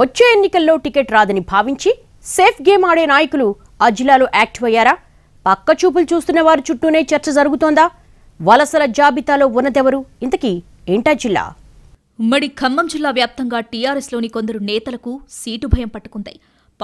వచ్చే ఎన్నికల్లో టికెట్ రాదని భావించి సేఫ్ గేమ్ ఆడే నాయకులు ఆ జిల్లాలో యాక్టివ్ అయ్యారా పక్క చూపులు చూస్తున్న వారి చుట్టూనే చర్చ జరుగుతోందా వలసల జాబితాలో ఉన్నదెవరు ఇంతకీ ఏంటా జిల్లా ఉమ్మడి ఖమ్మం జిల్లా వ్యాప్తంగా టీఆర్ఎస్లోని కొందరు నేతలకు సీటు భయం పట్టుకుంది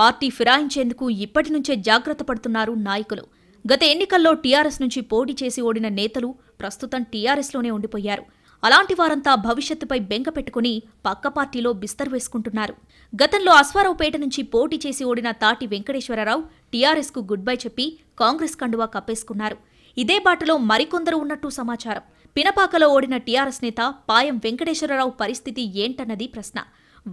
పార్టీ ఫిరాయించేందుకు ఇప్పటి నుంచే జాగ్రత్త పడుతున్నారు నాయకులు గత ఎన్నికల్లో టీఆర్ఎస్ నుంచి పోటీ చేసి ఓడిన నేతలు ప్రస్తుతం టీఆర్ఎస్లోనే ఉండిపోయారు అలాంటి వారంతా భవిష్యత్తుపై బెంగ పెట్టుకుని పక్క పార్టీలో బిస్తర్ వేసుకుంటున్నారు గతంలో అశ్వారావుపేట నుంచి పోటీ చేసి ఓడిన తాటి వెంకటేశ్వరరావు టీఆర్ఎస్కు గుడ్ బై చెప్పి కాంగ్రెస్ కండువా కప్పేసుకున్నారు ఇదే బాటలో మరికొందరు ఉన్నట్టు సమాచారం పినపాకలో ఓడిన టీఆర్ఎస్ నేత పాయం వెంకటేశ్వరరావు పరిస్థితి ఏంటన్నది ప్రశ్న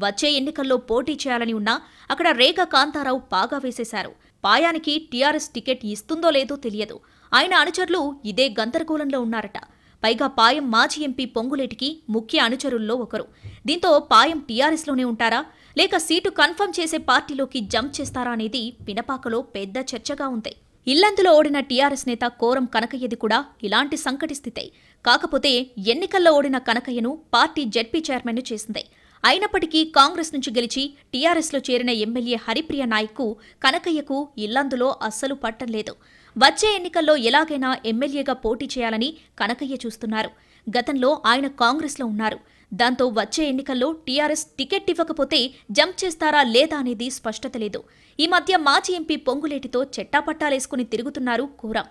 వచ్చే ఎన్నికల్లో పోటీ చేయాలని ఉన్నా అక్కడ రేఖ కాంతారావు పాగా వేసేశారు పాయానికి టీఆర్ఎస్ టికెట్ ఇస్తుందో లేదో తెలియదు ఆయన అనుచరులు ఇదే గందరగోళంలో ఉన్నారట పైగా పాయం మాజీ ఎంపీ పొంగులేటికి ముఖ్య అనుచరుల్లో ఒకరు దీంతో పాయం టీఆర్ఎస్లోనే ఉంటారా లేక సీటు కన్ఫర్మ్ చేసే పార్టీలోకి జంప్ చేస్తారా అనేది పినపాకలో పెద్ద చర్చగా ఉంది ఇల్లందులో ఓడిన టీఆర్ఎస్ నేత కోరం కనకయ్యది కూడా ఇలాంటి సంకటి స్థితే కాకపోతే ఎన్నికల్లో ఓడిన కనకయ్యను పార్టీ జెడ్పీ చైర్మన్ చేసింది అయినప్పటికీ కాంగ్రెస్ నుంచి గెలిచి టీఆర్ఎస్లో చేరిన ఎమ్మెల్యే హరిప్రియ నాయక్కు కనకయ్యకు ఇల్లందులో అస్సలు పట్టం లేదు వచ్చే ఎన్నికల్లో ఎలాగైనా ఎమ్మెల్యేగా పోటీ చేయాలని కనకయ్య చూస్తున్నారు గతంలో ఆయన కాంగ్రెస్లో ఉన్నారు దాంతో వచ్చే ఎన్నికల్లో టీఆర్ఎస్ టికెట్ ఇవ్వకపోతే జంప్ చేస్తారా లేదా అనేది స్పష్టత లేదు ఈ మధ్య మాజీ ఎంపీ పొంగులేటితో చెట్టాపట్టాలేసుకుని తిరుగుతున్నారు కూరం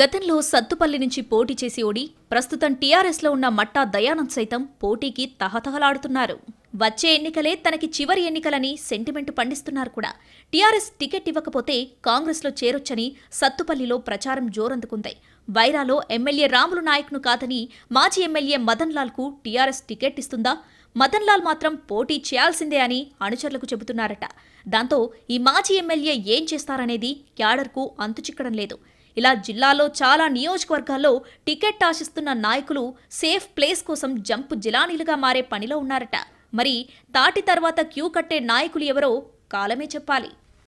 గతంలో సత్తుపల్లి నుంచి పోటీ చేసి ఓడి ప్రస్తుతం టీఆర్ఎస్లో ఉన్న మట్టా దయానంద్ సైతం పోటీకి తహతహలాడుతున్నారు వచ్చే ఎన్నికలే తనకి చివరి ఎన్నికలని సెంటిమెంట్ పండిస్తున్నారు కూడా టీఆర్ఎస్ టికెట్ ఇవ్వకపోతే కాంగ్రెస్లో చేరొచ్చని సత్తుపల్లిలో ప్రచారం జోరందుకుంది వైరాలో ఎమ్మెల్యే రాములు నాయక్ను కాదని మాజీ ఎమ్మెల్యే మదన్ లాల్కు టీఆర్ఎస్ టికెట్ ఇస్తుందా మదన్ లాల్ మాత్రం పోటీ చేయాల్సిందే అని అనుచరులకు చెబుతున్నారట దాంతో ఈ మాజీ ఎమ్మెల్యే ఏం చేస్తారనేది క్యాడర్కు చిక్కడం లేదు ఇలా జిల్లాలో చాలా నియోజకవర్గాల్లో టికెట్ ఆశిస్తున్న నాయకులు సేఫ్ ప్లేస్ కోసం జంపు జిలానీలుగా మారే పనిలో ఉన్నారట మరి తాటి తర్వాత క్యూ కట్టే నాయకులు ఎవరో కాలమే చెప్పాలి